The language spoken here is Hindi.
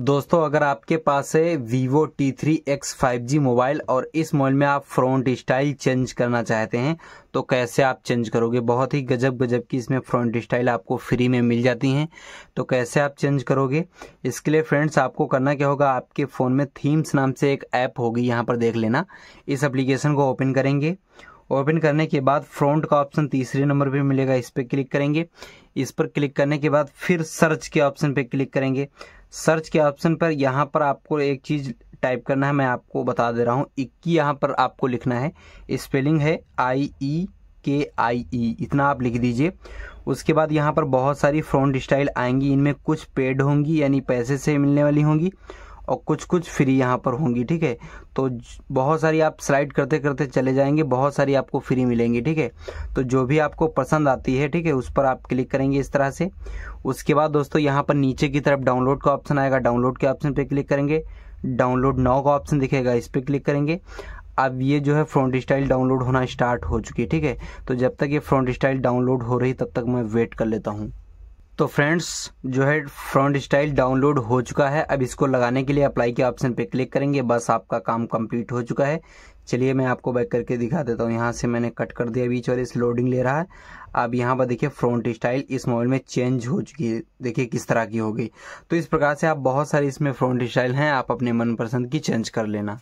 दोस्तों अगर आपके पास है Vivo T3X 5G मोबाइल और इस मोबाइल में आप फ्रंट स्टाइल चेंज करना चाहते हैं तो कैसे आप चेंज करोगे बहुत ही गजब गजब की इसमें फ्रंट स्टाइल आपको फ्री में मिल जाती हैं तो कैसे आप चेंज करोगे इसके लिए फ्रेंड्स आपको करना क्या होगा आपके फ़ोन में थीम्स नाम से एक ऐप होगी यहाँ पर देख लेना इस अप्लीकेशन को ओपन करेंगे ओपन करने के बाद फ्रंट का ऑप्शन तीसरे नंबर पे मिलेगा इस पर क्लिक करेंगे इस पर क्लिक करने के बाद फिर सर्च के ऑप्शन पे क्लिक करेंगे सर्च के ऑप्शन पर यहाँ पर आपको एक चीज़ टाइप करना है मैं आपको बता दे रहा हूँ इक्की यहाँ पर आपको लिखना है स्पेलिंग है आई ई के आई ई इतना आप लिख दीजिए उसके बाद यहाँ पर बहुत सारी फ्रंट स्टाइल आएंगी इनमें कुछ पेड होंगी यानी पैसे से मिलने वाली होंगी और कुछ कुछ फ्री यहाँ पर होंगी ठीक है तो बहुत सारी आप स्लाइड करते करते चले जाएंगे बहुत सारी आपको फ्री मिलेंगी ठीक है तो जो भी आपको पसंद आती है ठीक है उस पर आप क्लिक करेंगे इस तरह से उसके बाद दोस्तों यहाँ पर नीचे की तरफ डाउनलोड का ऑप्शन आएगा डाउनलोड के ऑप्शन पर क्लिक करेंगे डाउनलोड नाव का ऑप्शन दिखेगा इस पर क्लिक करेंगे अब ये जो है फ्रंट स्टाइल डाउनलोड होना स्टार्ट हो चुकी है ठीक है तो जब तक ये फ्रंट स्टाइल डाउनलोड हो रही तब तक मैं वेट कर लेता हूँ तो फ्रेंड्स जो है फ्रंट स्टाइल डाउनलोड हो चुका है अब इसको लगाने के लिए अप्लाई के ऑप्शन पे क्लिक करेंगे बस आपका काम कंप्लीट हो चुका है चलिए मैं आपको बैक करके दिखा देता हूँ यहाँ से मैंने कट कर दिया बीच और इस लोडिंग ले रहा है अब यहाँ पर देखिए फ्रंट स्टाइल इस मोबाइल में चेंज हो चुकी है देखिए किस तरह की हो गई तो इस प्रकार से आप बहुत सारे इसमें फ्रंट स्टाइल हैं आप अपने मनपसंद की चेंज कर लेना